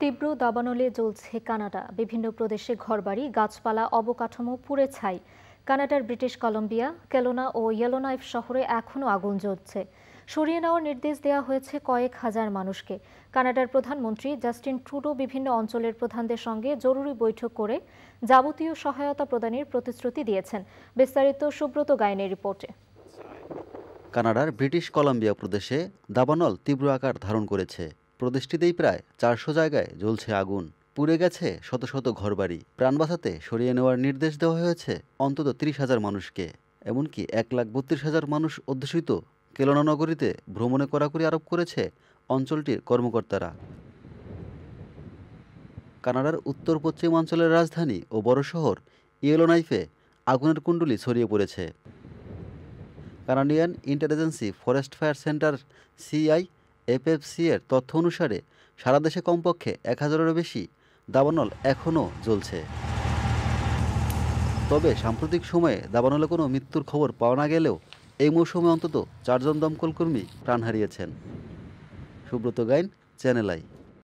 তীব্র দাবানলে জ্বলছে কানাডা বিভিন্ন প্রদেশে ঘরবাড়ি গাছপালা অবকাঠামো পুড়ে ছাই কানাডার ব্রিটিশ কলম্বিয়া কেলোনা ও ইয়েলোনাইফ শহরে এখনও আগুন জ্বলছে সরিয়ে নেওয়ার নির্দেশ দেওয়া হয়েছে কয়েক হাজার মানুষকে কানাডার প্রধানমন্ত্রী জাস্টিন ট্রুডো বিভিন্ন অঞ্চলের প্রধানদের সঙ্গে জরুরি বৈঠক করে যাবতীয় সহায়তা প্রদানের প্রতিশ্রুতি দিয়েছেন বিস্তারিত সুব্রত গায়নের রিপোর্টে কানাডার ব্রিটিশ কলম্বিয়া প্রদেশে দাবানল তীব্র আকার ধারণ করেছে প্রদেশটিতেই প্রায় চারশো জায়গায় জ্বলছে আগুন পুড়ে গেছে শত শত ঘরবাড়ি প্রাণ বাঁচাতে সরিয়ে নেওয়ার নির্দেশ দেওয়া হয়েছে অন্তত তিরিশ হাজার মানুষকে এমনকি এক লাখ বত্রিশ হাজার মানুষ অধ্যুষিত কেলনানগরীতে নগরীতে ভ্রমণে কড়াকড়ি আরোপ করেছে অঞ্চলটির কর্মকর্তারা কানাডার উত্তর পশ্চিমাঞ্চলের রাজধানী ও বড় শহর ইয়েলোনাইফে আগুনের কুণ্ডুলি ছড়িয়ে পড়েছে Canadian intelligence forest fire centre CI FFC এর তথ্য অনুসারে সারা দেশে কমপক্ষে এক হাজারেরও বেশি দাবানল এখনও জ্বলছে তবে সাম্প্রতিক সময়ে দাবানলে কোনো মৃত্যুর খবর পাওয়া না গেলেও এই মৌসুমে অন্তত চারজন দমকলকর্মী প্রাণ হারিয়েছেন সুব্রত গাইন চ্যানেল আই